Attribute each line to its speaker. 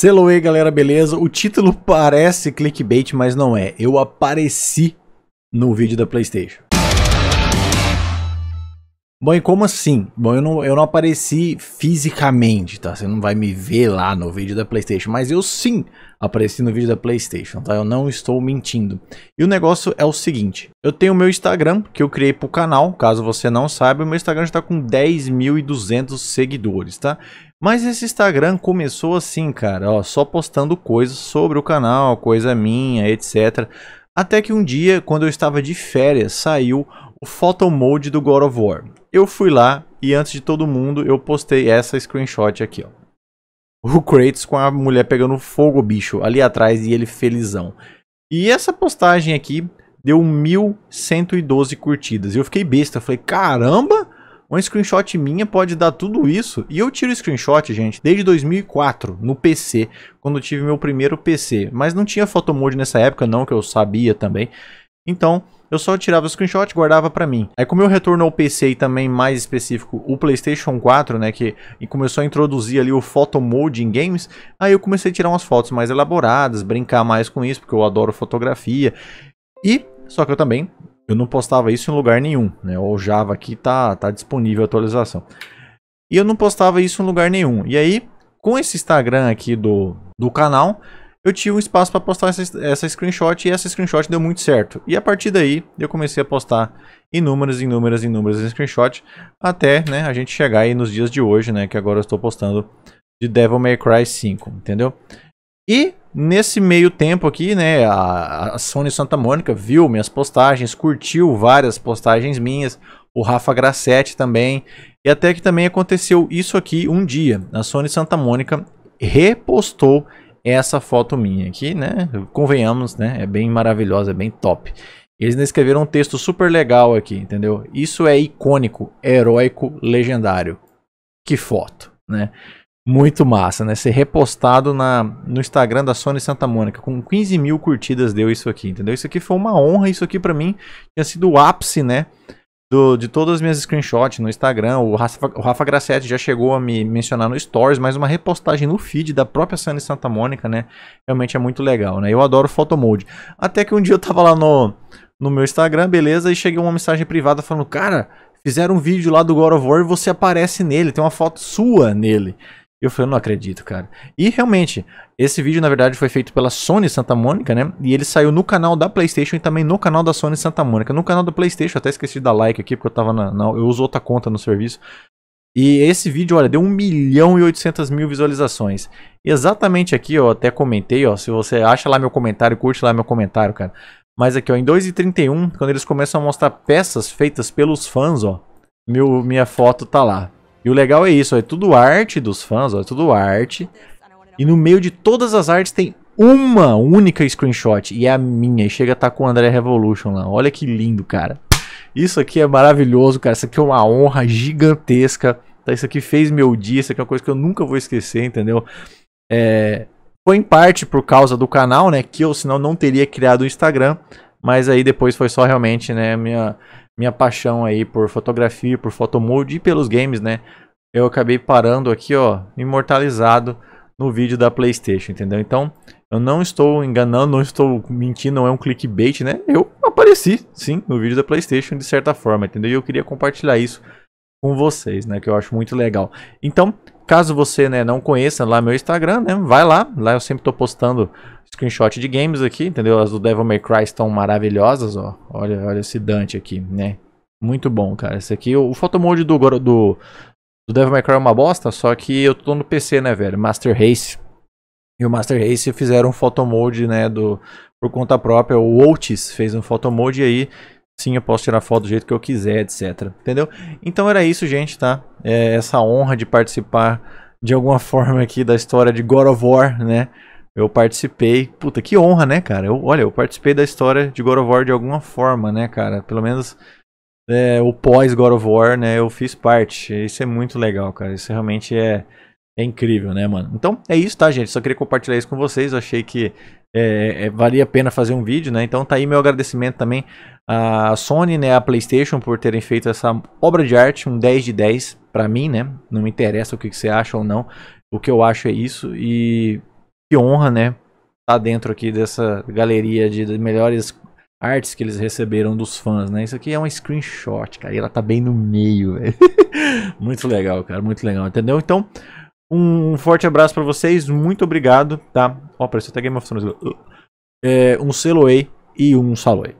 Speaker 1: Seloe, galera, beleza? O título parece clickbait, mas não é. Eu apareci no vídeo da PlayStation. Bom, e como assim? Bom, eu não, eu não apareci fisicamente, tá? Você não vai me ver lá no vídeo da PlayStation, mas eu sim apareci no vídeo da PlayStation, tá? Eu não estou mentindo. E o negócio é o seguinte: eu tenho o meu Instagram que eu criei pro canal, caso você não saiba, o meu Instagram já tá com 10.200 seguidores, tá? Mas esse Instagram começou assim, cara, ó, só postando coisas sobre o canal, coisa minha, etc. Até que um dia, quando eu estava de férias, saiu o Photo Mode do God of War. Eu fui lá e antes de todo mundo, eu postei essa screenshot aqui, ó. O Kratos com a mulher pegando fogo, bicho, ali atrás e ele felizão. E essa postagem aqui deu 1112 curtidas. Eu fiquei besta, falei: "Caramba, um screenshot minha pode dar tudo isso. E eu tiro screenshot, gente, desde 2004, no PC, quando eu tive meu primeiro PC. Mas não tinha mode nessa época, não, que eu sabia também. Então, eu só tirava o screenshot e guardava para mim. Aí como eu retorno ao PC e também mais específico o PlayStation 4, né, que começou a introduzir ali o photo mode em games, aí eu comecei a tirar umas fotos mais elaboradas, brincar mais com isso, porque eu adoro fotografia. E só que eu também eu não postava isso em lugar nenhum, né? O Java aqui tá, tá disponível a atualização. E eu não postava isso em lugar nenhum. E aí, com esse Instagram aqui do, do canal, eu tive um espaço para postar essa, essa screenshot e essa screenshot deu muito certo. E a partir daí, eu comecei a postar inúmeras, inúmeras, inúmeras screenshots até né, a gente chegar aí nos dias de hoje, né? Que agora eu estou postando de Devil May Cry 5, entendeu? E Nesse meio tempo aqui, né, a, a Sony Santa Mônica viu minhas postagens, curtiu várias postagens minhas, o Rafa Grassetti também, e até que também aconteceu isso aqui um dia. A Sony Santa Mônica repostou essa foto minha aqui, né? Convenhamos, né? É bem maravilhosa, é bem top. Eles escreveram um texto super legal aqui, entendeu? Isso é icônico, heróico, legendário. Que foto, né? Muito massa, né? Ser repostado na, no Instagram da Sony Santa Mônica. Com 15 mil curtidas deu isso aqui, entendeu? Isso aqui foi uma honra, isso aqui para mim tinha sido o ápice, né? Do, de todas as minhas screenshots no Instagram. O Rafa, o Rafa Grassetti já chegou a me mencionar no Stories, mas uma repostagem no feed da própria Sony Santa Mônica, né? Realmente é muito legal, né? Eu adoro Photo Mode. Até que um dia eu tava lá no, no meu Instagram, beleza, e cheguei uma mensagem privada falando, cara, fizeram um vídeo lá do God of War e você aparece nele, tem uma foto sua nele. Eu falei, não acredito, cara. E realmente, esse vídeo na verdade foi feito pela Sony Santa Mônica, né? E ele saiu no canal da PlayStation e também no canal da Sony Santa Mônica. No canal da PlayStation, até esqueci de dar like aqui porque eu tava na, na eu uso outra conta no serviço. E esse vídeo, olha, deu 1 milhão e 800 mil visualizações. Exatamente aqui, ó, até comentei, ó, se você acha lá meu comentário, curte lá meu comentário, cara. Mas aqui, ó, em 2h31, quando eles começam a mostrar peças feitas pelos fãs, ó, meu, minha foto tá lá. E o legal é isso, é tudo arte dos fãs, é tudo arte. E no meio de todas as artes tem uma única screenshot, e é a minha, e chega a estar tá com o André Revolution lá. Olha que lindo, cara. Isso aqui é maravilhoso, cara. Isso aqui é uma honra gigantesca. Tá? Isso aqui fez meu dia, isso aqui é uma coisa que eu nunca vou esquecer, entendeu? É... Foi em parte por causa do canal, né? Que eu, senão, não teria criado o Instagram. Mas aí depois foi só realmente, né, minha, minha paixão aí por fotografia, por fotomode e pelos games, né? Eu acabei parando aqui, ó, imortalizado no vídeo da PlayStation, entendeu? Então, eu não estou enganando, não estou mentindo, não é um clickbait, né? Eu apareci, sim, no vídeo da PlayStation de certa forma, entendeu? E eu queria compartilhar isso com vocês, né? Que eu acho muito legal. Então, caso você né, não conheça lá meu Instagram, né? Vai lá, lá eu sempre estou postando screenshot de games aqui, entendeu? As do Devil May Cry estão maravilhosas, ó. Olha, olha esse Dante aqui, né? Muito bom, cara. Esse aqui, o, o photomode do, do, do Devil May Cry é uma bosta, só que eu tô no PC, né, velho? Master Race. E o Master Race fizeram um photomode, né, do, por conta própria. O Otis fez um photomode e aí sim, eu posso tirar foto do jeito que eu quiser, etc. Entendeu? Então era isso, gente, tá? É essa honra de participar de alguma forma aqui da história de God of War, né? eu participei. Puta, que honra, né, cara? Eu, olha, eu participei da história de God of War de alguma forma, né, cara? Pelo menos é, o pós-God of War, né, eu fiz parte. Isso é muito legal, cara. Isso realmente é, é incrível, né, mano? Então, é isso, tá, gente? Só queria compartilhar isso com vocês. Eu achei que é, é, valia a pena fazer um vídeo, né? Então tá aí meu agradecimento também à Sony, né, à PlayStation por terem feito essa obra de arte, um 10 de 10 para mim, né? Não me interessa o que, que você acha ou não. O que eu acho é isso e que honra, né? Tá dentro aqui dessa galeria de, melhores artes que eles receberam dos fãs, né? Isso aqui é um screenshot, cara. E ela tá bem no meio, velho. muito legal, cara. Muito legal, entendeu? Então, um forte abraço para vocês. Muito obrigado, tá? Ó, apareceu até Game of Thrones. Uh, é, um seloei e um saloi.